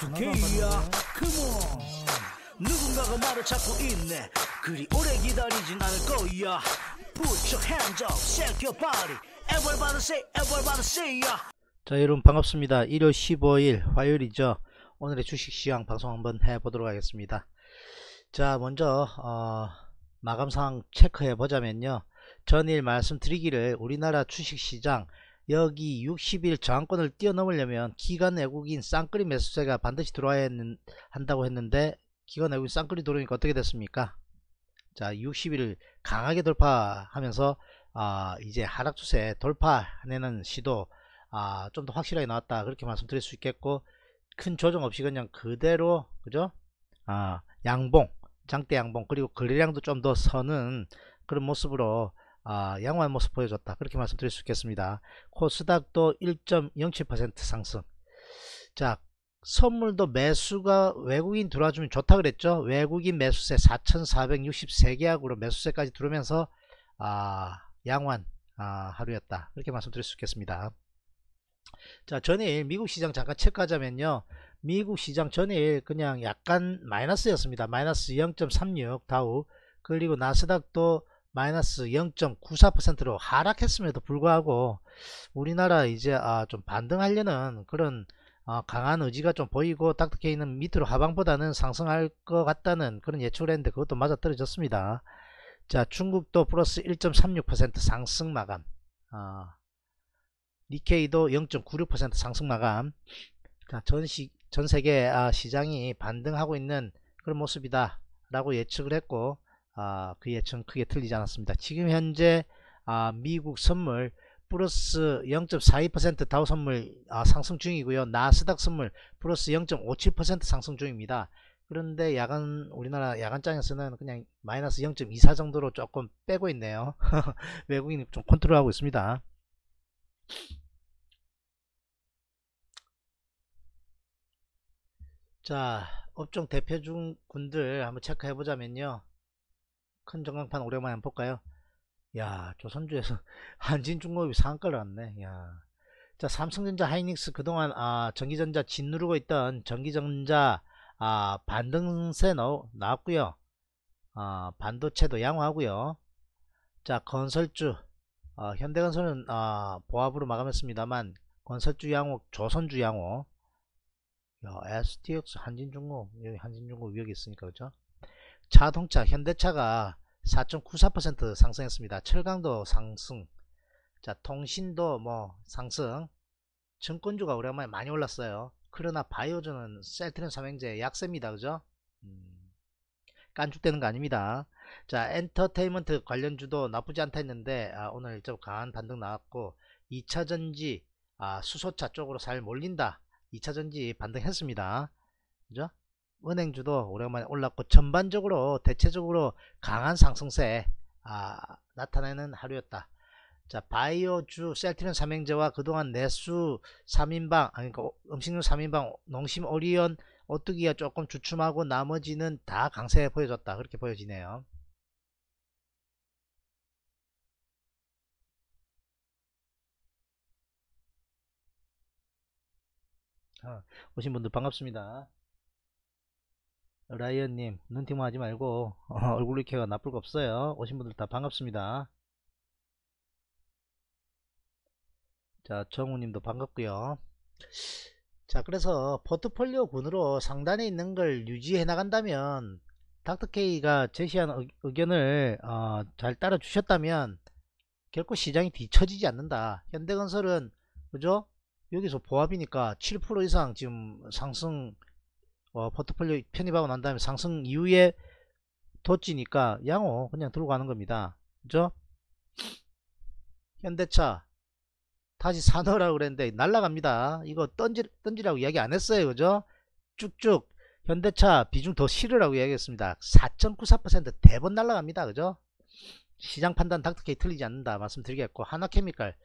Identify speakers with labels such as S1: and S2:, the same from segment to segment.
S1: 2K야 컴온 누군가가 말을 찾고 있네 그리 오래 기다리진 않을 거야 Put your hands up, shake your body Everybody say, everybody say y a 자 여러분 반갑습니다 1월 15일 화요일이죠 오늘의 주식시황 방송 한번 해보도록 하겠습니다 자 먼저 어, 마감상 체크해 보자면요 전일 말씀드리기를 우리나라 주식시장 여기 60일 저항권을 뛰어넘으려면 기간 외국인 쌍끌이 매수세가 반드시 들어와야 했는, 한다고 했는데 기간 외국인 쌍끌이 들어오니까 어떻게 됐습니까? 자 60일 강하게 돌파하면서 아, 이제 하락 추세 돌파내는 시도 아, 좀 더 확실하게 나왔다 그렇게 말씀드릴 수 있겠고 큰 조정 없이 그냥 그대로 그죠? 아, 양봉 장대 양봉 그리고 거래량도 좀 더 서는 그런 모습으로 아, 양호한 모습 보여줬다 그렇게 말씀드릴 수 있겠습니다 코스닥도 1.07% 상승 자 선물도 매수가 외국인 들어와주면 좋다 그랬죠 외국인 매수세 4463계약으로 매수세까지 들어오면서 아, 양호한 아, 하루였다 그렇게 말씀드릴 수 있겠습니다 자 전일 미국 시장 잠깐 체크하자면요 미국 시장 전일 그냥 약간 마이너스였습니다 마이너스 0.36 다우 그리고 나스닥도 마이너스 0.94%로 하락했음에도 불구하고 우리나라 이제 아좀 반등하려는 그런 아 강한 의지가 좀 보이고 딱딱해 있는 밑으로 하방보다는 상승할 것 같다는 그런 예측을 했는데 그것도 맞아떨어졌습니다. 자 중국도 플러스 1.36% 상승 마감 아, 니케이도 0.96% 상승 마감 자, 전시, 전세계 아, 시장이 반등하고 있는 그런 모습이다 라고 예측을 했고 아, 그 예측은 크게 틀리지 않았습니다. 지금 현재 아, 미국 선물 플러스 0.42% 다우 선물 아, 상승 중이고요. 나스닥 선물 플러스 0.57% 상승 중입니다. 그런데 야간 우리나라 야간장에서는 그냥 마이너스 0.24 정도로 조금 빼고 있네요. 외국인이 좀 컨트롤하고 있습니다. 자 업종 대표 중 군들 한번 체크해 보자면요 큰 전광판 오랜만에 안 볼까요? 야 조선주에서 한진중공업이 상한가를 왔네. 야. 자 삼성전자 하이닉스 그동안 아, 전기전자 짓누르고 있던 전기전자 아, 반등세 넣, 나왔고요. 아, 반도체도 양호하고요. 자 건설주 아, 현대건설은 아, 보합으로 마감했습니다만 건설주 양호 조선주 양호 야, STX 한진중공업 여기 한진중공업 위역이 있으니까 그죠 자동차 현대차가 4.94% 상승했습니다. 철강도 상승, 자 통신도 뭐 상승, 증권주가 오랜만에 많이 올랐어요. 그러나 바이오주는 셀트린 삼형제 약세입니다. 그죠? 음, 깐죽되는 거 아닙니다. 자 엔터테인먼트 관련주도 나쁘지 않다 했는데 아, 오늘 좀 강한 반등 나왔고 2차전지 아, 수소차 쪽으로 잘 몰린다. 2차전지 반등했습니다. 그죠? 은행주도 오랜만에 올랐고 전반적으로 대체적으로 강한 상승세 아, 나타내는 하루였다. 자 바이오주 셀트리온 삼행제와 그동안 내수 3인방 아 그러니까 음식료 3인방 농심 오리온 오뚜기가 조금 주춤하고 나머지는 다 강세 보여졌다 그렇게 보여지네요. 아, 오신 분들 반갑습니다. 라이언님 눈팅만 하지 말고 어, 얼굴 익혀가 나쁠 거 없어요 오신 분들 다 반갑습니다 자 정우님도 반갑고요 자 그래서 포트폴리오 군으로 상단에 있는 걸 유지해 나간다면 닥터케이가 제시한 의견을 어, 잘 따라 주셨다면 결코 시장이 뒤처지지 않는다 현대건설은 그죠 여기서 보합이니까 7% 이상 지금 상승 어, 포트폴리오 편입하고 난 다음에 상승 이후에 도지니까 양호 그냥 들고 가는 겁니다. 그죠? 현대차 다시 산호라고 그랬는데 날라갑니다. 이거 던지, 던지라고 이야기 안 했어요. 그죠? 쭉쭉 현대차 비중 더 실으라고 이야기했습니다. 4.94% 대번 날라갑니다. 그죠? 시장 판단 닥터케이 틀리지 않는다 말씀드리겠고 하나케미칼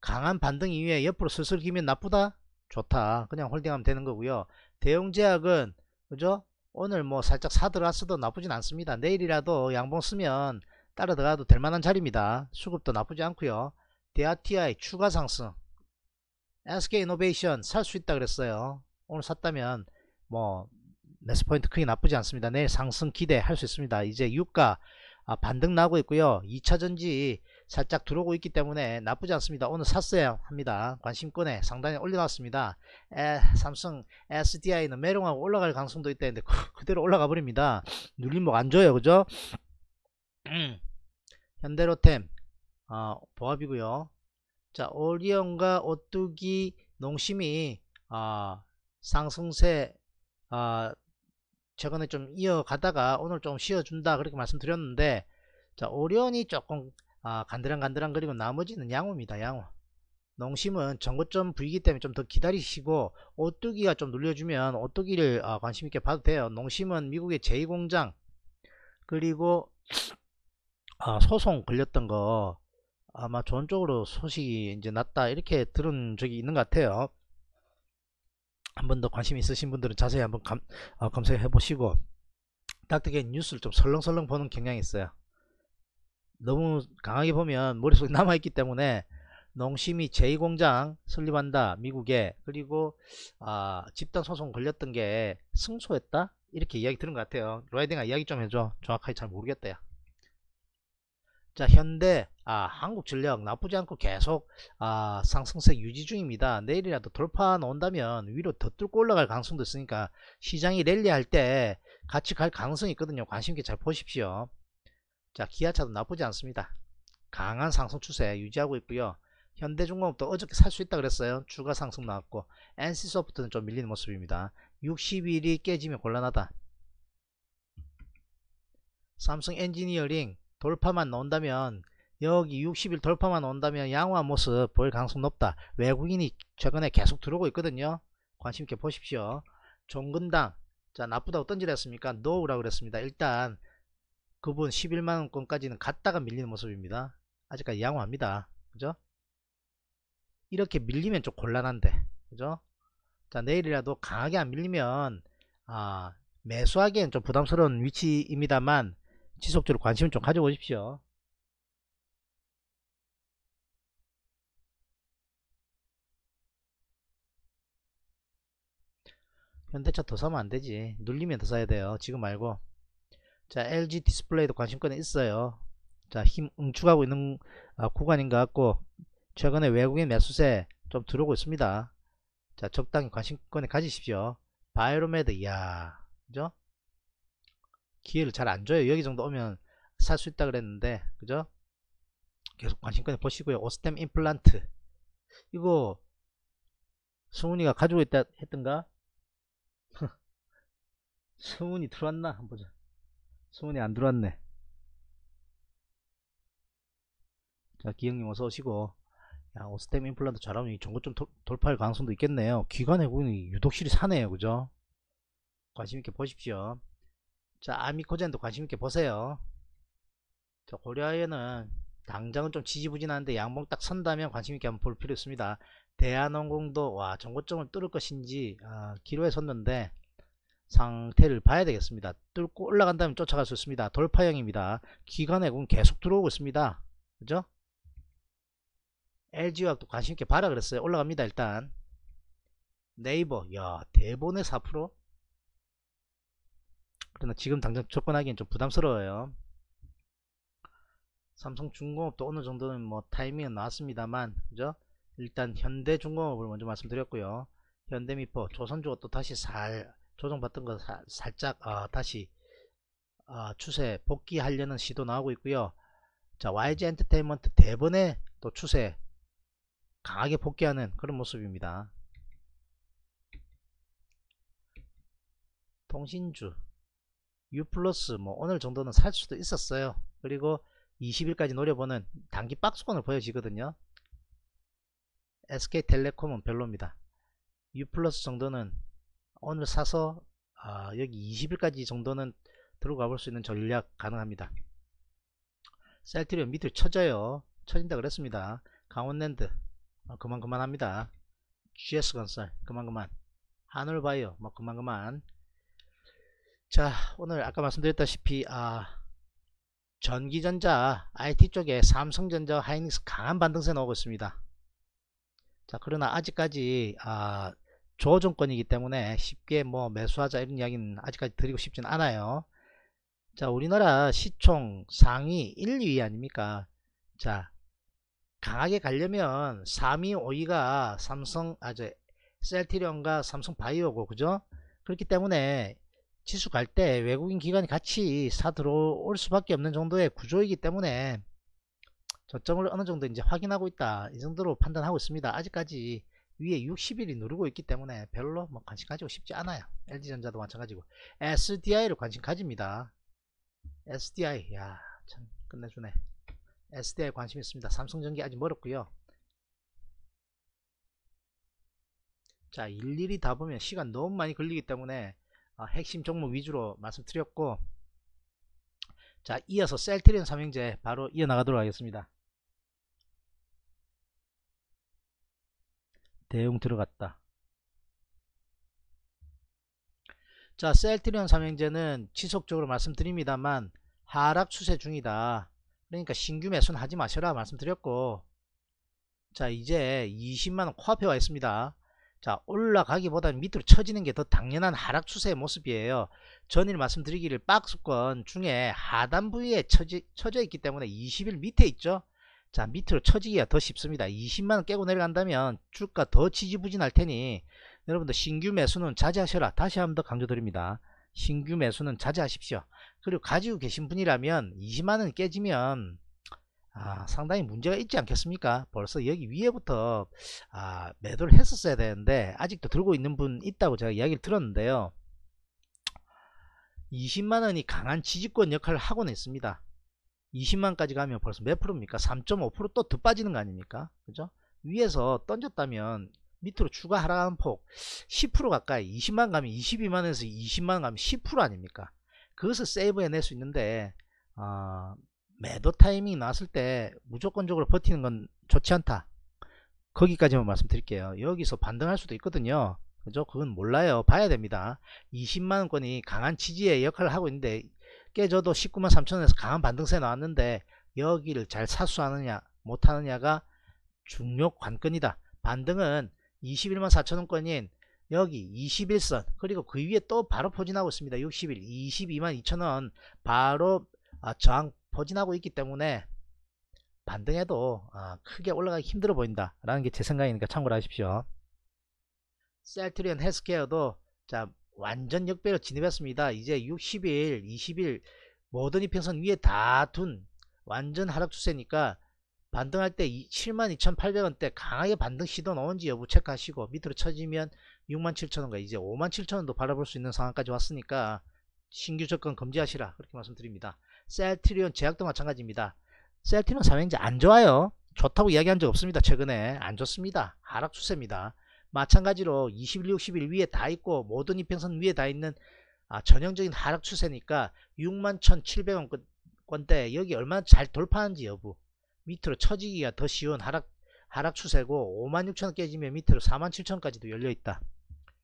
S1: 강한 반등 이후에 옆으로 슬슬 기면 나쁘다? 좋다. 그냥 홀딩하면 되는 거고요. 대형 제약은 그죠? 오늘 뭐 살짝 사들어 왔어도 나쁘진 않습니다. 내일이라도 양봉 쓰면 따라 들어가도 될 만한 자리입니다. 수급도 나쁘지 않고요. 대아티아의 추가 상승. SK 이노베이션 살 수 있다 그랬어요. 오늘 샀다면 뭐 매스 포인트 크게 나쁘지 않습니다. 내일 상승 기대할 수 있습니다. 이제 유가 아, 반등 나고 있고요. 2차전지 살짝 들어오고 있기 때문에 나쁘지 않습니다. 오늘 샀어야 합니다. 관심권에 상단에 올려놨습니다. 에, 삼성 SDI는 매롱하고 올라갈 가능성도 있다 했는데 그, 그대로 올라가 버립니다. 눌림목 안 줘요. 그죠? 음. 현대로템 어, 보합이고요. 자 오리온과 오뚜기 농심이 어, 상승세 어, 최근에 좀 이어가다가 오늘 좀 쉬어준다 그렇게 말씀드렸는데 자 오리온이 조금 아, 간드랑간드랑 그리고 나머지는 양호입니다. 양호. 농심은 전고점 부위기 때문에 좀 더 기다리시고 오뚜기가 좀 눌려주면 오뚜기를 아, 관심있게 봐도 돼요. 농심은 미국의 제2공장 그리고 아, 소송 걸렸던 거 아마 좋은 쪽으로 소식이 이제 났다 이렇게 들은 적이 있는 것 같아요. 한 번 더 관심 있으신 분들은 자세히 한번 감, 어, 검색해 보시고 닥터게 뉴스를 좀 설렁설렁 보는 경향이 있어요. 너무 강하게 보면 머릿속에 남아있기 때문에 농심이 제2공장 설립한다 미국에 그리고 아, 집단 소송 걸렸던 게 승소했다 이렇게 이야기 들은 것 같아요 로이딩아 이야기 좀 해줘 정확하게 잘 모르겠다 야. 자 현대 아, 한국전력 나쁘지 않고 계속 아, 상승세 유지 중입니다 내일이라도 돌파 나온다면 위로 더 뚫고 올라갈 가능성도 있으니까 시장이 랠리할 때 같이 갈 가능성이 있거든요 관심있게 잘 보십시오 자 기아차도 나쁘지 않습니다. 강한 상승 추세 유지하고 있고요. 현대중공업도 어저께 살 수 있다 그랬어요. 추가 상승 나왔고 NC소프트는 좀 밀리는 모습입니다. 60일이 깨지면 곤란하다. 삼성 엔지니어링 돌파만 나온다면 여기 60일 돌파만 나 온다면 양호한 모습 볼 가능성 높다. 외국인이 최근에 계속 들어오고 있거든요. 관심있게 보십시오. 종근당 자 나쁘다고 던지랬습니까? 노우라고 그랬습니다. 일단 그분 11만원권까지는 갔다가 밀리는 모습입니다 아직까지 양호합니다 그죠 이렇게 밀리면 좀 곤란한데 그죠 자 내일이라도 강하게 안 밀리면 아 매수하기엔 좀 부담스러운 위치입니다만 지속적으로 관심을 좀 가져보십시오 현대차 더 사면 안되지 눌리면 더 사야 돼요 지금 말고 자 LG 디스플레이도 관심권에 있어요 자힘 응축하고 있는 아, 구간인 것 같고 최근에 외국인 매수세 좀 들어오고 있습니다 자 적당히 관심권에 가지십시오 바이로메드 이야 그죠 기회를 잘 안줘요 여기 정도 오면 살 수 있다 그랬는데 그죠 계속 관심권에 보시고요 오스템 임플란트 이거 승훈이가 가지고 있다 했던가 승훈이 들어왔나 한번 보자 소문이 안 들어왔네 자 기영님 어서 오시고 야 오스템 임플란트 잘하면 이 전고점 돌파할 가능성도 있겠네요 기관의 고객이 유독실이 사네요 그죠 관심있게 보십시오 자 아미코젠도 관심있게 보세요 자 고려하에는 당장은 좀 지지부진한데 양봉 딱 선다면 관심있게 한번 볼 필요 있습니다 대한항공도 와 전고점을 뚫을 것인지 아, 기로에 섰는데 상태를 봐야 되겠습니다. 뚫고 올라간다면 쫓아갈 수 있습니다. 돌파형입니다. 기관액은 계속 들어오고 있습니다. 그죠? LG화학도 관심있게 봐라 그랬어요. 올라갑니다. 일단 네이버 야대본의4% 그러나 지금 당장 접근하기엔 좀 부담스러워요. 삼성중공업도 어느 정도는 뭐 타이밍은 나왔습니다만 그죠? 일단 현대중공업을 먼저 말씀드렸고요. 현대미포 조선주업도 다시 살 조정받던 거 사, 살짝 어, 다시 어, 추세 복귀하려는 시도 나오고 있고요. 자 YG 엔터테인먼트 대번에 또 추세 강하게 복귀하는 그런 모습입니다. 통신주 U 플러스 뭐 오늘 정도는 살 수도 있었어요. 그리고 20일까지 노려보는 단기 박스권을 보여지거든요. SK텔레콤은 별로입니다. U 플러스 정도는 오늘 사서 아, 여기 20일까지 정도는 들어가 볼 수 있는 전략 가능합니다. 셀트리온 밑으로 쳐져요. 쳐진다 그랬습니다. 강원랜드 어, 그만 그만합니다. GS건설 그만 그만 하늘바이오뭐 그만 그만 자 오늘 아까 말씀드렸다시피 아 전기전자 IT 쪽에 삼성전자 하이닉스 강한 반등세 나오고 있습니다. 자 그러나 아직까지 아 조정권이기 때문에 쉽게 뭐 매수하자 이런 이야기는 아직까지 드리고 싶진 않아요. 자 우리나라 시총 상위 1, 위 아닙니까? 자 강하게 가려면 3위, 5위가 삼성, 아, 저, 셀티리온과 삼성 바이오고, 그죠? 그렇기 때문에 지수 갈 때 외국인 기관이 같이 사 들어올 수밖에 없는 정도의 구조이기 때문에 저점을 어느 정도 이제 확인하고 있다. 이 정도로 판단하고 있습니다. 아직까지 위에 60일이 누르고 있기 때문에 별로 뭐 관심 가지고 싶지 않아요. LG전자도 마찬가지고 SDI를 관심 가집니다. SDI 야 참 끝내주네. SDI 관심 있습니다. 삼성전기 아직 멀었고요. 자 일일이 다 보면 시간 너무 많이 걸리기 때문에 어, 핵심 종목 위주로 말씀드렸고 자 이어서 셀트리온 삼형제 바로 이어나가도록 하겠습니다. 대용 들어갔다. 자, 셀트리온 삼형제는 지속적으로 말씀드립니다만 하락 추세 중이다. 그러니까 신규 매수는 하지 마셔라 말씀드렸고 자 이제 20만원 코앞에 와 있습니다. 자올라가기보다 밑으로 처지는 게 더 당연한 하락 추세의 모습이에요. 전일 말씀드리기를 박스권 중에 하단 부위에 처지, 처져 있기 때문에 20일 밑에 있죠. 자 밑으로 처지기가더 쉽습니다 20만원 깨고 내려간다면 주가 더 지지부진 할 테니 여러분들 신규 매수는 자제하셔라 다시 한번 더 강조드립니다 신규 매수는 자제하십시오 그리고 가지고 계신 분이라면 20만원 깨지면 아, 상당히 문제가 있지 않겠습니까 벌써 여기 위에부터 아, 매도를 했었어야 되는데 아직도 들고 있는 분 있다고 제가 이야기를 들었는데요 20만원이 강한 지지권 역할을 하곤 있습니다 20만까지 가면 벌써 몇 프로입니까? 3.5%또 더 빠지는 거 아닙니까? 그죠? 위에서 던졌다면 밑으로 추가 하락하는 폭 10% 가까이 20만 가면 22만에서 20만 가면 10% 아닙니까? 그것을 세이브해낼 수 있는데 어, 매도 타이밍이 나왔을 때 무조건적으로 버티는 건 좋지 않다. 거기까지만 말씀드릴게요. 여기서 반등할 수도 있거든요. 그죠? 그건 몰라요. 봐야 됩니다. 20만원권이 강한 지지의 역할을 하고 있는데 깨져도 19만 3천원에서 강한 반등세 나왔는데 여기를 잘 사수하느냐 못하느냐가 중요 관건이다. 반등은 21만 4천원권인 여기 21선 그리고 그 위에 또 바로 포진하고 있습니다. 60일 22만 2천원 바로 아, 저항 포진하고 있기 때문에 반등해도 아, 크게 올라가기 힘들어 보인다 라는 게 제 생각이니까 참고를 하십시오. 셀트리온 헬스케어도 자 완전 역배로 진입했습니다. 이제 60일, 20일 모든 이평선 위에 다 둔 완전 하락 추세니까 반등할 때 72,800원대 강하게 반등 시도 넣은지 여부 체크하시고 밑으로 쳐지면 67,000원과 이제 57,000원도 바라볼 수 있는 상황까지 왔으니까 신규 접근 금지하시라 그렇게 말씀드립니다. 셀트리온 제약도 마찬가지입니다. 셀트리온 삼행제 안 좋아요. 좋다고 이야기한 적 없습니다. 최근에 안 좋습니다. 하락 추세입니다. 마찬가지로 21, 60일 위에 다 있고 모든 이평선 위에 다 있는 아, 전형적인 하락 추세니까 61,700원권대 여기 얼마나 잘 돌파하는지 여부 밑으로 처지기가 더 쉬운 하락 하락 추세고 56,000원 깨지면 밑으로 47,000원까지도 열려있다.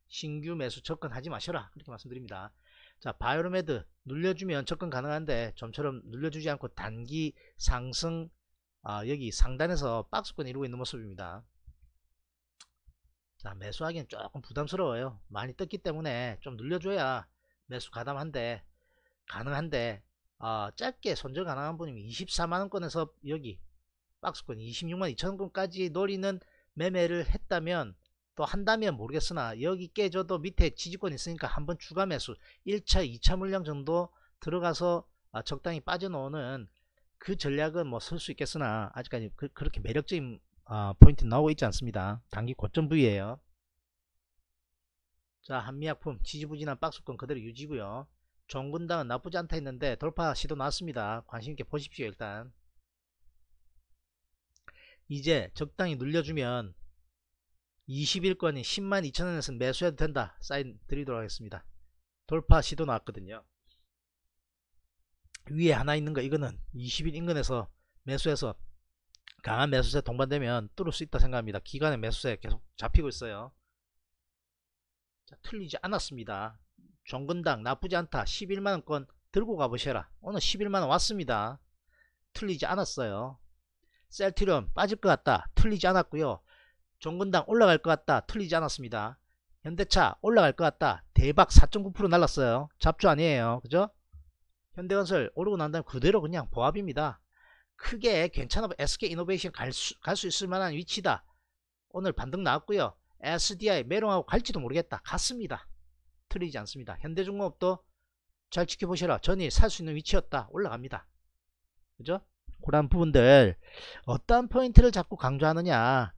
S1: 신규 매수 접근하지 마셔라 그렇게 말씀드립니다. 자 바이오로메드 눌려주면 접근 가능한데 좀처럼 눌려주지 않고 단기 상승 아, 여기 상단에서 박스권 이루고 있는 모습입니다. 일매수하기엔 조금 부담스러워요 많이 떴기 때문에 좀 늘려줘야 매수 가담한데 가능한데 어, 짧게 손절 가능한 분이면 24만원권에서 여기 박스권 26만 2천원권까지 노리는 매매를 했다면 또 한다면 모르겠으나 여기 깨져도 밑에 지지권 있으니까 한번 추가 매수 1차 2차 물량 정도 들어가서 어, 적당히 빠져놓는그 전략은 뭐 쓸 수 있겠으나 아직까지 그, 렇게 매력적인 어, 포인트 나오고 있지 않습니다. 단기 고점 부위에요. 자 한미약품 지지부진한 박스권 그대로 유지고요. 종근당은 나쁘지 않다 했는데 돌파 시도 나왔습니다. 관심있게 보십시오 일단. 이제 적당히 눌려주면 20일권이 10만 2천원에서 매수해도 된다 사인 드리도록 하겠습니다. 돌파 시도 나왔거든요. 위에 하나 있는 거 이거는 20일 인근에서 매수해서 강한 매수세 동반되면 뚫을 수 있다 생각합니다. 기간의 매수세 계속 잡히고 있어요. 자, 틀리지 않았습니다. 종근당 나쁘지 않다. 11만원권 들고 가보셔라. 오늘 11만원 왔습니다. 틀리지 않았어요. 셀트리온 빠질 것 같다. 틀리지 않았고요. 종근당 올라갈 것 같다. 틀리지 않았습니다. 현대차 올라갈 것 같다. 대박 4.9% 날랐어요. 잡주 아니에요. 그죠? 현대건설 오르고 난 다음에 그대로 그냥 보합입니다. 크게 괜찮아 SK 이노베이션 갈 수 갈 수 있을 만한 위치다. 오늘 반등 나왔고요. SDI 메롱하고 갈지도 모르겠다. 갔습니다. 틀리지 않습니다. 현대중공업도 잘 지켜보셔라. 전이 살 수 있는 위치였다. 올라갑니다. 그죠? 그런 부분들 어떠한 포인트를 자꾸 강조하느냐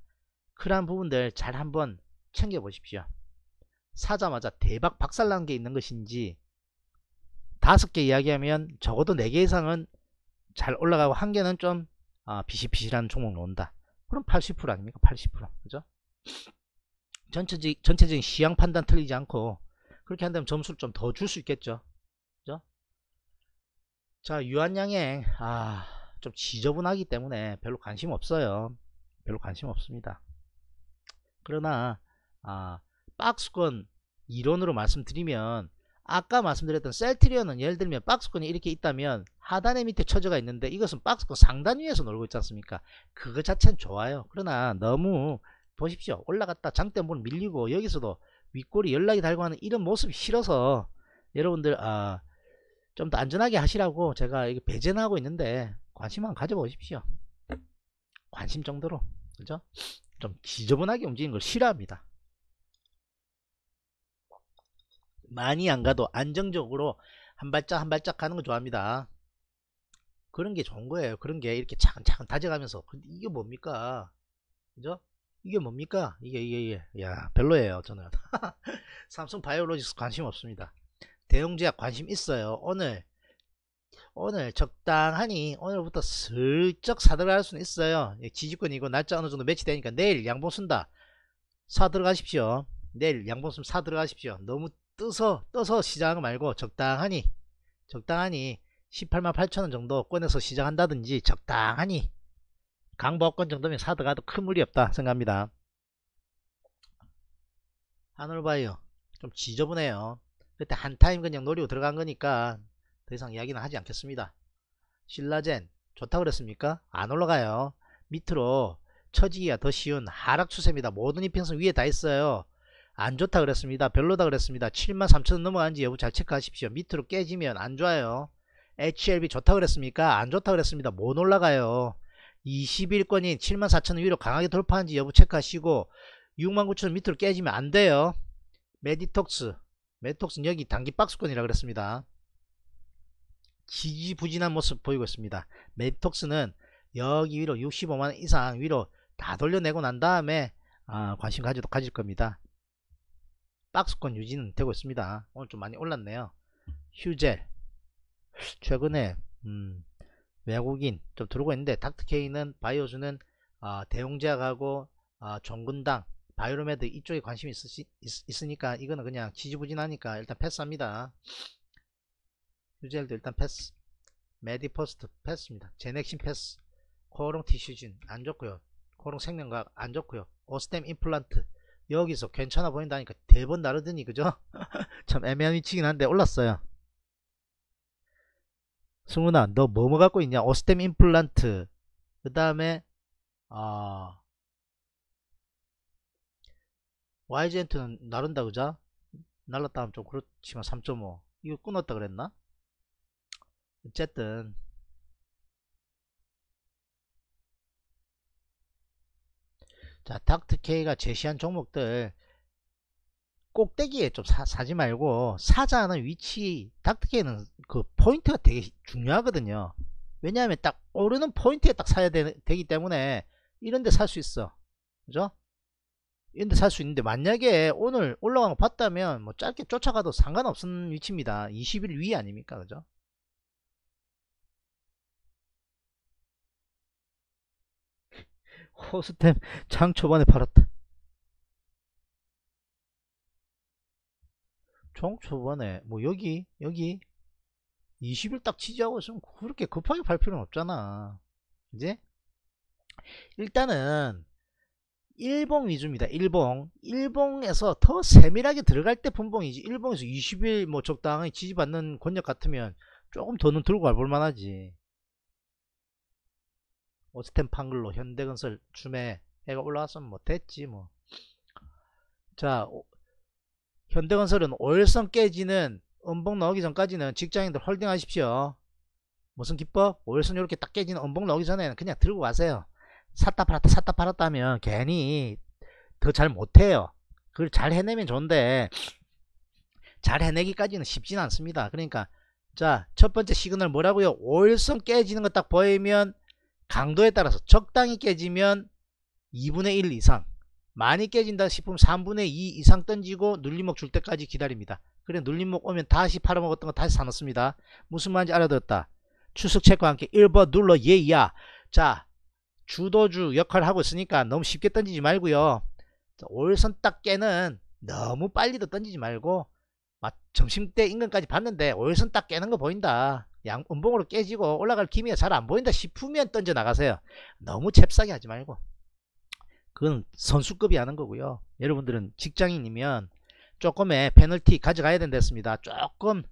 S1: 그런 부분들 잘 한번 챙겨보십시오. 사자마자 대박 박살난 게 있는 것인지 다섯 개 이야기하면 적어도 네 개 이상은 잘 올라가고 한 개는 좀 아, 비실비실한 종목 놓는다. 그럼 80% 아닙니까? 80% 그죠? 전체적, 전체적인 시향 판단 틀리지 않고 그렇게 한다면 점수를 좀 더 줄 수 있겠죠. 그죠? 자, 유한양행 아, 좀 지저분하기 때문에 별로 관심 없어요. 별로 관심 없습니다. 그러나 아, 박스권 이론으로 말씀드리면 아까 말씀드렸던 셀트리온은 예를 들면 박스권이 이렇게 있다면 하단에 밑에 처져가 있는데 이것은 박스권 상단 위에서 놀고 있지 않습니까? 그거 자체는 좋아요. 그러나 너무 보십시오. 올라갔다 장대문번 밀리고 여기서도 윗골이 연락이 달고 하는 이런 모습이 싫어서 여러분들 아, 좀더 안전하게 하시라고 제가 이게 배제하고 있는데 관심만 가져보십시오. 관심 정도로 그죠? 좀 지저분하게 움직이는 걸 싫어합니다. 많이 안 가도 안정적으로 한 발짝 한 발짝 가는 거 좋아합니다. 그런 게 좋은 거예요. 그런 게 이렇게 차근차근 다져가면서. 근데 이게 뭡니까? 그죠? 이게 뭡니까? 이게, 이게, 이게. 야, 별로예요, 저는. 삼성 바이오로직스 관심 없습니다. 대형제약 관심 있어요. 오늘, 오늘 적당하니, 오늘부터 슬쩍 사들어갈 수는 있어요. 예, 지지권이고, 날짜 어느 정도 매치되니까 내일 양봉 쓴다. 사들어가십시오. 내일 양봉 쓰면 사들어가십시오. 너무 떠서 떠서 시작 말고 적당하니 적당하니 18만 8천원 정도 꺼내서 시작한다든지 적당하니 강보권 정도면 사드가도 큰 무리 없다 생각합니다. 하늘바이오 좀 지저분해요. 그때 한타임 그냥 노리고 들어간 거니까 더 이상 이야기는 하지 않겠습니다. 신라젠 좋다 그랬습니까? 안 올라가요. 밑으로 처지기가 더 쉬운 하락 추세입니다. 모든 이평선 위에 다 있어요. 안 좋다 그랬습니다. 별로다 그랬습니다. 7만 3천원 넘어간지 여부 잘 체크하십시오. 밑으로 깨지면 안 좋아요. HLB 좋다 그랬습니까? 안 좋다 그랬습니다. 못 올라가요. 20일권인 7만 4천원 위로 강하게 돌파한지 여부 체크하시고 6만 9천원 밑으로 깨지면 안 돼요. 메디톡스 메디톡스는 여기 단기 박스권이라 그랬습니다. 지지부진한 모습 보이고 있습니다. 메디톡스는 여기 위로 65만원 이상 위로 다 돌려내고 난 다음에 아, 관심 가지도 가질 겁니다. 박스권 유지는 되고 있습니다. 오늘 좀 많이 올랐네요. 휴젤 최근에 음, 외국인 좀 들어오고 있는데 닥터케이는 바이오즈는 어, 아, 대용제약하고 어, 종근당 바이오로메드 이쪽에 관심이 있으 있, 으니까 이거는 그냥 지지부진하니까 일단 패스합니다. 휴젤도 일단 패스 메디퍼스트 패스입니다. 제넥신 패스 코오롱 티슈진 안 좋고요. 코오롱 생명과학 안 좋고요. 오스템 임플란트 여기서 괜찮아 보인다니까 대번 나르더니 그죠? 참 애매한 위치긴 한데 올랐어요. 승훈아 너 뭐뭐 갖고 있냐? 오스템 임플란트 그 다음에 아 YGNT는 나른다 그죠? 날랐다 하면 좀 그렇지만 3.5 이거 끊었다 그랬나? 어쨌든 자, 닥터케이가 제시한 종목들 꼭대기에 좀 사, 사지 말고 사자는 위치 닥터케이는 그 포인트가 되게 중요하거든요. 왜냐하면 딱 오르는 포인트에 딱 사야 되, 기 때문에 이런데 살 수 있어. 그죠? 이런데 살 수 있는데 만약에 오늘 올라간 거 봤다면 뭐 짧게 쫓아가도 상관없는 위치입니다. 20일 위 아닙니까? 그죠? 호스템 장 초반에 팔았다. 장 초반에 뭐 여기 여기 20일 딱 지지하고 있으면 그렇게 급하게 팔 필요는 없잖아. 이제 일단은 일봉 위주입니다. 일봉. 일봉에서 더 세밀하게 들어갈 때 분봉이지. 일봉에서 20일 뭐 적당히 지지받는 권역 같으면 조금 더는 들고 가볼 만하지. 오스템 판글로 현대건설 춤에 해가 올라왔으면 뭐 됐지 뭐. 자 오, 현대건설은 오일선 깨지는 음봉 나오기 전까지는 직장인들 홀딩 하십시오. 무슨 기법? 오일선 이렇게 딱 깨지는 음봉 나오기 전에는 그냥 들고 가세요. 샀다 팔았다 샀다 팔았다 하면 괜히 더 잘 못해요. 그걸 잘 해내면 좋은데 잘 해내기까지는 쉽진 않습니다. 그러니까 자 첫 번째 시그널 뭐라고요? 오일선 깨지는 거 딱 보이면 강도에 따라서 적당히 깨지면 2분의 1 이상 많이 깨진다 싶으면 3분의 2 이상 던지고 눌림목 줄 때까지 기다립니다. 그래 눌림목 오면 다시 팔아먹었던 거 다시 사놨습니다 무슨 말인지 알아들었다. 추석책과 함께 1번 눌러 예이야. 자 주도주 역할을 하고 있으니까 너무 쉽게 던지지 말고요. 올선 딱 깨는 너무 빨리도 던지지 말고 점심때 인근까지 봤는데 올선 딱 깨는 거 보인다. 양 음봉으로 깨지고 올라갈 기미가 잘 안 보인다 싶으면 던져 나가세요. 너무 잽싸게 하지 말고. 그건 선수급이 하는 거고요. 여러분들은 직장인이면 조금의 페널티 가져가야 된댔습니다. 조금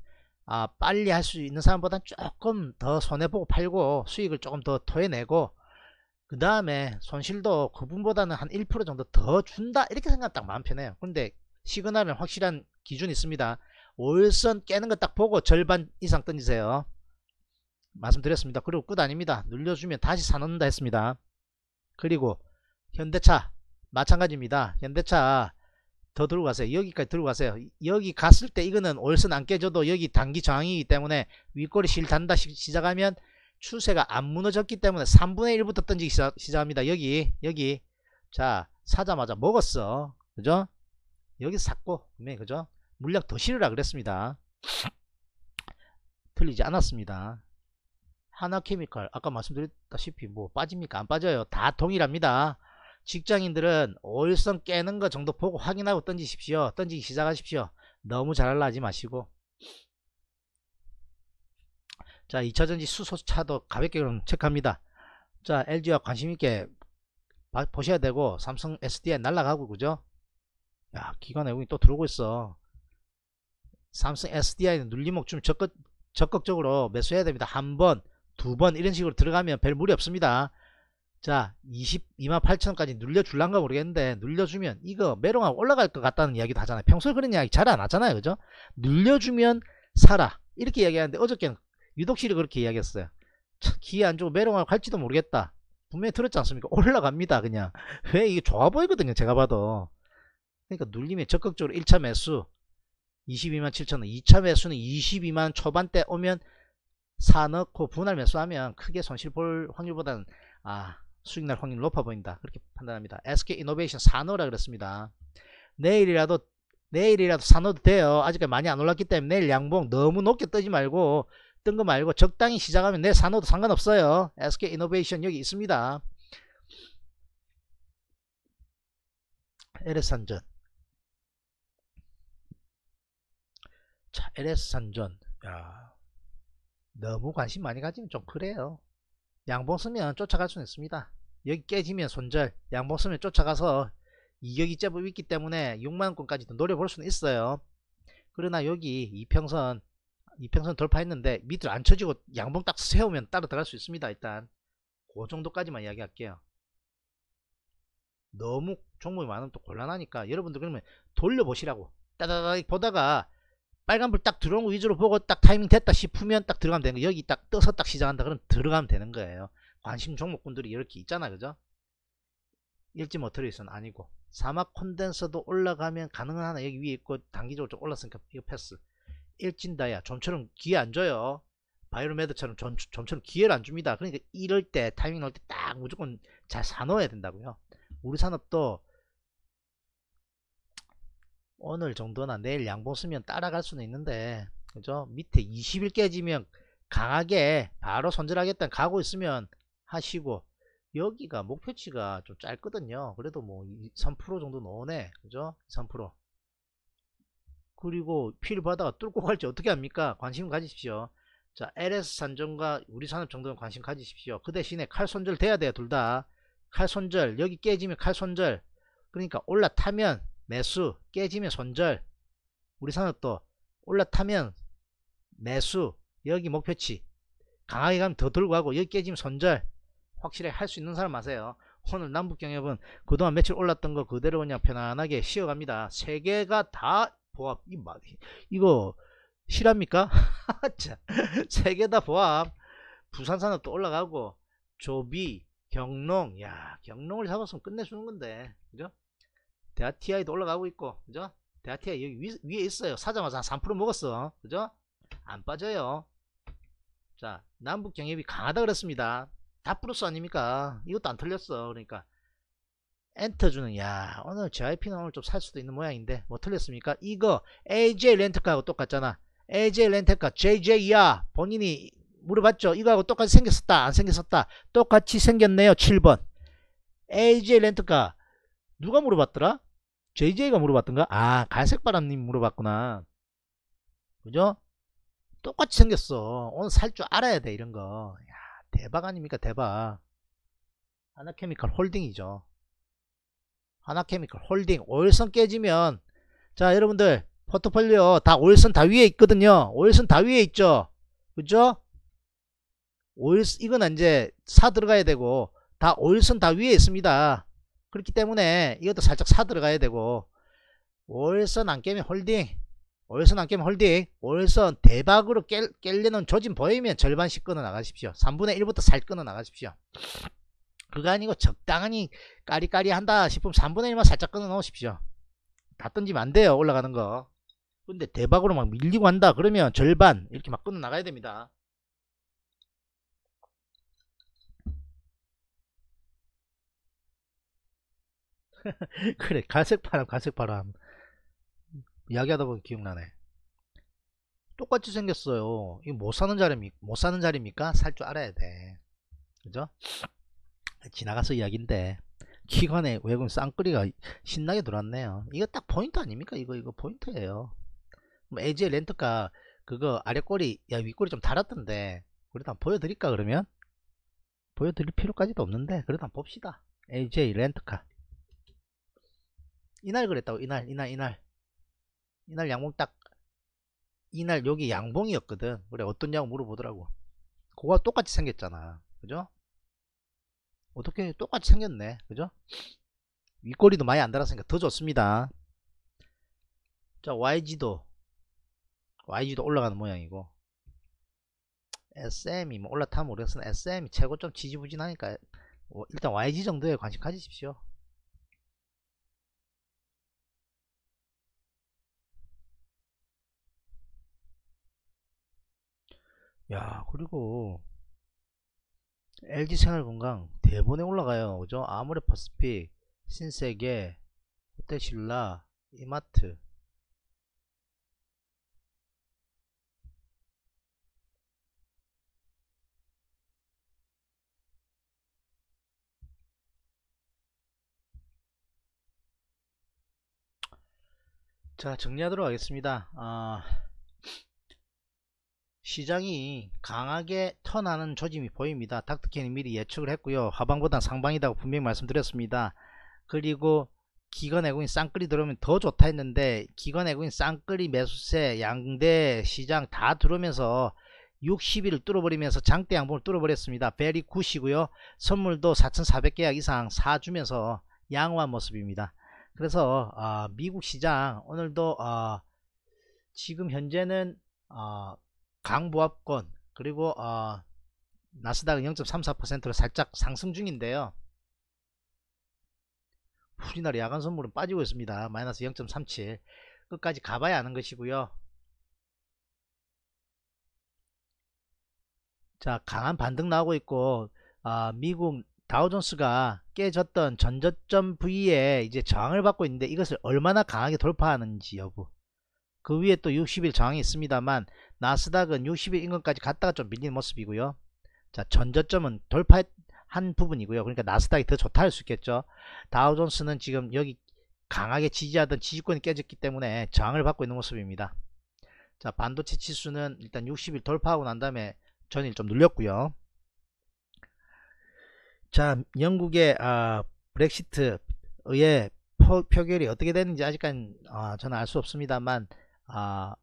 S1: 아, 빨리 할 수 있는 사람보다 조금 더 손해보고 팔고 수익을 조금 더 토해내고 그 다음에 손실도 그분보다는 한 1% 정도 더 준다 이렇게 생각하면 딱 마음 편해요. 근데 시그널은 확실한 기준이 있습니다. 월선 깨는 거 딱 보고 절반 이상 던지세요. 말씀드렸습니다. 그리고 끝 아닙니다. 눌려주면 다시 사놓는다 했습니다. 그리고 현대차 마찬가지입니다. 현대차 더 들어가세요. 여기까지 들어가세요. 여기 갔을 때 이거는 월선 안 깨져도 여기 단기 저항이기 때문에 윗꼬이실 단다 시작하면 추세가 안 무너졌기 때문에 3분의 1부터 던지기 시작, 합니다 여기 여기 자 사자마자 먹었어. 그죠? 여기 서 샀고 분명히 그죠? 물량 더 실으라 그랬습니다. 틀리지 않았습니다. 하나케미컬 아까 말씀드렸다시피 뭐 빠집니까 안 빠져요 다 동일합니다 직장인들은 오일성 깨는 거 정도 보고 확인하고 던지십시오 던지기 시작하십시오 너무 잘하려 하지 마시고 자 2차전지 수소차도 가볍게 그럼 체크합니다 자 LG와 관심있게 보셔야 되고 삼성 SDI 날라가고 그죠 야 기관 외용이또 들어오고 있어 삼성 SDI는 눌림목 좀 적극, 적극적으로 매수해야 됩니다 한번 두번 이런 식으로 들어가면 별 무리 없습니다. 자 22만 8천까지 눌려줄란가 모르겠는데 눌려주면 이거 메롱하고 올라갈 것 같다는 이야기도 하잖아요. 평소에 그런 이야기 잘 안 하잖아요. 그죠? 눌려주면 사라 이렇게 이야기하는데 어저께는 유독실이 그렇게 이야기했어요. 기회 안 주고 메롱하고 갈지도 모르겠다. 분명히 들었지 않습니까? 올라갑니다. 그냥 왜 이게 좋아 보이거든요. 제가 봐도 그러니까 눌림에 적극적으로 1차 매수 22만 7천원 2차 매수는 22만 초반대 오면 사 넣고 분할 매수하면 크게 손실 볼 확률보다는 아 수익 날 확률 높아 보인다 그렇게 판단합니다 SK 이노베이션 사노라 그랬습니다 내일이라도 내일이라도 사노도 돼요 아직까지 많이 안 올랐기 때문에 내일 양봉 너무 높게 뜨지 말고 뜬 거 말고 적당히 시작하면 내 사노도 상관없어요 SK 이노베이션 여기 있습니다 LS산전 자 LS산전 야 너무 관심 많이 가지면 좀 그래요. 양봉 쓰면 쫓아갈 수는 있습니다. 여기 깨지면 손절, 양봉 쓰면 쫓아가서 이격이 제법 있기 때문에 6만원권까지도 노려볼 수는 있어요. 그러나 여기 이평선, 이평선 돌파했는데 밑으로안 쳐지고 양봉 딱 세우면 따로 들어갈 수 있습니다. 일단 그 정도까지만 이야기할게요. 너무 종목이 많으면 또 곤란하니까 여러분들 그러면 돌려보시라고 따다닥 보다가 빨간불 딱 들어온 거 위주로 보고 딱 타이밍 됐다 싶으면 딱 들어가면 되는 거 여기 딱 떠서 딱 시작한다 그러면 들어가면 되는 거예요 관심 종목군들이 이렇게 있잖아 그죠 일지 머터리스는 아니고 사막 콘덴서도 올라가면 가능한 하나 여기 위에 있고 단기적으로 좀 올랐으니까 이거 패스 일진다야 좀처럼 기회 안 줘요 바이로메드처럼 좀, 좀처럼 기회를 안 줍니다 그러니까 이럴 때 타이밍 나올 때딱 무조건 잘 사놓아야 된다고요 우리 산업도 오늘 정도나 내일 양봉 쓰면 따라갈 수는 있는데 그죠 밑에 20일 깨지면 강하게 바로 손절하겠다 가고 있으면 하시고 여기가 목표치가 좀 짧거든요 그래도 뭐 3% 정도 넣어네 그죠 3% 그리고 피를 받아가 뚫고 갈지 어떻게 합니까 관심 가지십시오 자 LS 산정과 우리 산업 정도는 관심 가지십시오 그 대신에 칼 손절 돼야 돼요 둘 다칼 손절 여기 깨지면 칼 손절 그러니까 올라타면 매수 깨지면 손절 우리 산업도 올라타면 매수 여기 목표치 강하게 가면 더 들고 가고 여기 깨지면 손절 확실히 할 수 있는 사람 아세요 오늘 남북경협은 그동안 며칠 올랐던 거 그대로 그냥 편안하게 쉬어갑니다 세 개가 다 보합 이 말, 이거 실합니까? 세개다 보합 부산산업도 올라가고 조비 경농 야 경농을 잡았으면 끝내주는 건데 그죠? 대하 TI도 올라가고 있고 그죠? 대하 TI 여기 위, 위에 있어요. 사자마자 한3% 먹었어. 그죠? 안 빠져요. 자 남북 경협이 강하다 그랬습니다. 다 플러스 아닙니까? 이것도 안 틀렸어. 그러니까 엔터 주는 야 오늘 JIP는 오늘 좀살 수도 있는 모양인데 뭐 틀렸습니까? 이거 AJ 렌트카하고 똑같잖아. AJ 렌트카 JJ야 본인이 물어봤죠. 이거하고 똑같이 생겼었다. 안 생겼었다. 똑같이 생겼네요. 7번. AJ 렌트카 누가 물어봤더라? JJ가 물어봤던가? 아, 갈색바람님 물어봤구나. 그죠? 똑같이 생겼어. 오늘 살 줄 알아야 돼, 이런 거. 야, 대박 아닙니까, 대박. 하나케미컬 홀딩이죠. 하나케미컬 홀딩. 오일선 깨지면, 자, 여러분들, 포트폴리오 다 오일선 다 위에 있거든요. 오일선 다 위에 있죠. 그죠? 오일, 이건 이제 사 들어가야 되고, 다 오일선 다 위에 있습니다. 그렇기 때문에 이것도 살짝 사 들어가야 되고 월선 안 깨면 홀딩 월선 안 깨면 홀딩 월선 대박으로 깰, 깰려는 조짐 보이면 절반씩 끊어 나가십시오 3분의 1부터 살 끊어 나가십시오 그거 아니고 적당히 까리까리 한다 싶으면 3분의 1만 살짝 끊어 놓으십시오 다 던지면 안 돼요 올라가는 거 근데 대박으로 막 밀리고 한다 그러면 절반 이렇게 막 끊어 나가야 됩니다 그래 갈색바람 갈색바람 이야기하다 보면 기억나네 똑같이 생겼어요 이거 못사는 자리 못사는 자리입니까? 살 줄 알아야 돼 그죠? 지나가서 이야기인데 기관에 외국 인쌍끌리가 신나게 들어왔네요 이거 딱 포인트 아닙니까? 이거 이거 포인트예요 뭐 에지의 렌트카 그거 아래꼬리 야 윗꼬리 좀 달았던데 그래도 한번 보여드릴까 그러면? 보여드릴 필요까지도 없는데 그래도 한번 봅시다 AJ 렌트카 이날 그랬다고 이날 이날 이날 이날 양봉 딱 이날 여기 양봉이었거든 그래 어떤냐고 물어보더라고 그거와 똑같이 생겼잖아 그죠 어떻게 똑같이 생겼네 그죠 윗꼬리도 많이 안 달았으니까 더 좋습니다 자 YG도 YG도 올라가는 모양이고 SM이 뭐 올라타면 모르겠으나 SM이 최고점 지지부진하니까 뭐 일단 YG 정도에 관심 가지십시오 야 그리고 LG 생활건강 대본에 올라가요 그죠 아무래 퍼스픽 신세계 호텔신라 이마트 자 정리하도록 하겠습니다 아... 시장이 강하게 터나는 조짐이 보입니다. 닥터캔이 미리 예측을 했고요. 하방보다 상방이다고 분명히 말씀드렸습니다. 그리고 기관 외국인 쌍끌이 들어오면 더 좋다 했는데 기관 외국인 쌍끌이 매수세 양대 시장 다 들어오면서 60일 을 뚫어버리면서 장대 양봉을 뚫어버렸습니다. 벨이 굿이고요. 선물도 4,400계약 이상 사주면서 양호한 모습입니다. 그래서 어, 미국 시장 오늘도 어, 지금 현재는 어, 강보합권 그리고 어, 나스닥은 0.34%로 살짝 상승 중인데요. 우리나리 야간 선물은 빠지고 있습니다. 마이너스 0.37 끝까지 가봐야 아는 것이고요. 자 강한 반등 나오고 있고 아, 미국 다우존스가 깨졌던 전저점 부위에 이제 저항을 받고 있는데 이것을 얼마나 강하게 돌파하는지 여부 그 위에 또 60일 저항이 있습니다만 나스닥은 60일 인근까지 갔다가 좀 밀린 모습이고요. 자, 전저점은 돌파한 부분이고요. 그러니까 나스닥이 더 좋다 할 수 있겠죠. 다우존스는 지금 여기 강하게 지지하던 지지권이 깨졌기 때문에 저항을 받고 있는 모습입니다. 자, 반도체 지수는 일단 60일 돌파하고 난 다음에 전일 좀 눌렸고요. 자, 영국의 아, 브렉시트 의 표결이 어떻게 되는지 아직까지 아, 저는 알 수 없습니다만 아,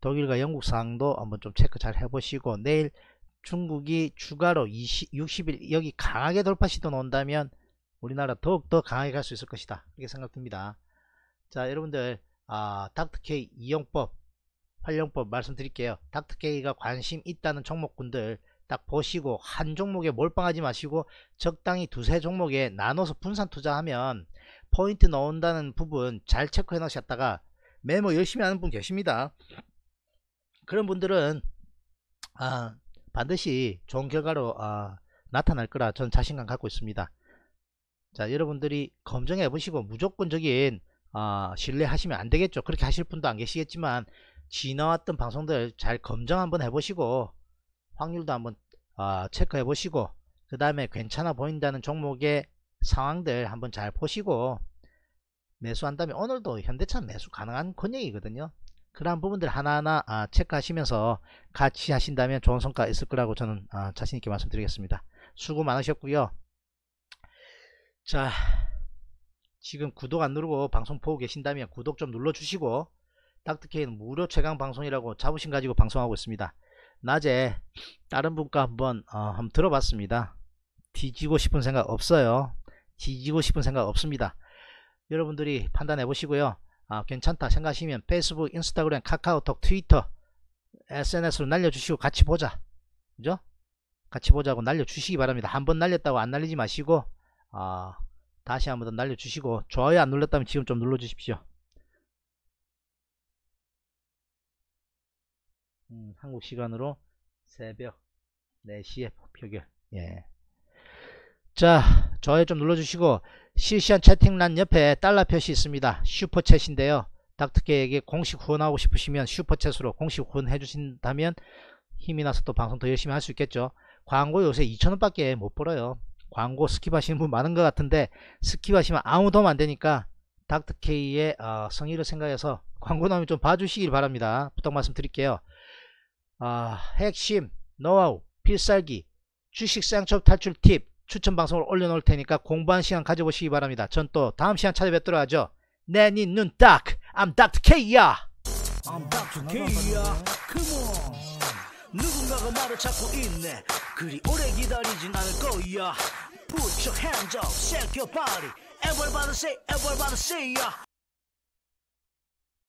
S1: 독일과 영국 상황도 한번 좀 체크 잘 해보시고 내일 중국이 추가로 20, 60일 여기 강하게 돌파 시도 놓는다면 우리나라 더욱더 강하게 갈 수 있을 것이다 이렇게 생각됩니다 자 여러분들 아, 닥터케이 이용법 활용법 말씀드릴게요 닥터케이가 관심 있다는 종목군들 딱 보시고 한 종목에 몰빵하지 마시고 적당히 두세 종목에 나눠서 분산 투자하면 포인트 넣는다는 부분 잘 체크해 놓으셨다가 메모 열심히 하는 분 계십니다 그런 분들은 아, 반드시 좋은 결과로 아, 나타날 거라 전 자신감 갖고 있습니다. 자 여러분들이 검증해 보시고 무조건적인 아, 신뢰하시면 안 되겠죠. 그렇게 하실 분도 안 계시겠지만 지나왔던 방송들 잘 검증 한번 해보시고 확률도 한번 아, 체크해 보시고 그 다음에 괜찮아 보인다는 종목의 상황들 한번 잘 보시고 매수한 다음에 오늘도 현대차 매수 가능한 권역이거든요. 그런 부분들 하나하나 아, 체크하시면서 같이 하신다면 좋은 성과 있을 거라고 저는 아, 자신있게 말씀드리겠습니다. 수고 많으셨고요. 자 지금 구독 안 누르고 방송 보고 계신다면 구독 좀 눌러주시고 딱특히는 무료 최강 방송이라고 자부심 가지고 방송하고 있습니다. 낮에 다른 분과 한번, 어, 한번 들어봤습니다. 뒤지고 싶은 생각 없어요. 뒤지고 싶은 생각 없습니다. 여러분들이 판단해 보시고요. 아, 괜찮다 생각하시면 페이스북, 인스타그램, 카카오톡, 트위터 SNS로 날려주시고 같이 보자 그죠? 같이 보자고 날려주시기 바랍니다 한번 날렸다고 안 날리지 마시고 아, 다시 한번 더 날려주시고 좋아요 안 눌렀다면 지금 좀 눌러주십시오 음, 한국 시간으로 새벽 4시에 표결 예. 자 좋아요 좀 눌러주시고 실시간 채팅란 옆에 달러 표시 있습니다. 슈퍼챗인데요. 닥터케에게 공식 후원하고 싶으시면 슈퍼챗으로 공식 후원해 주신다면 힘이 나서 또 방송 더 열심히 할 수 있겠죠. 광고 요새 2천원밖에 못 벌어요. 광고 스킵하시는 분 많은 것 같은데 스킵하시면 아무 도움 안 되니까 닥터케이의 어, 성의를 생각해서 광고 나오면 좀 봐주시길 바랍니다. 부탁 말씀드릴게요. 어, 핵심, 노하우, 필살기, 주식 상첩 탈출 팁, 추천 방송을 올려놓을 테니까 공부한 시간 가져보시기 바랍니다. 전 또 다음 시간 찾아뵙도록 하죠. 내눈 딱! I'm Dr. K야! I'm Dr. K야! Come on! 누군가가 나를 찾고 있네. 그리 오래 기다리진 않을 거야. Put your hands up, shake your body. Everybody say, everybody say, yeah.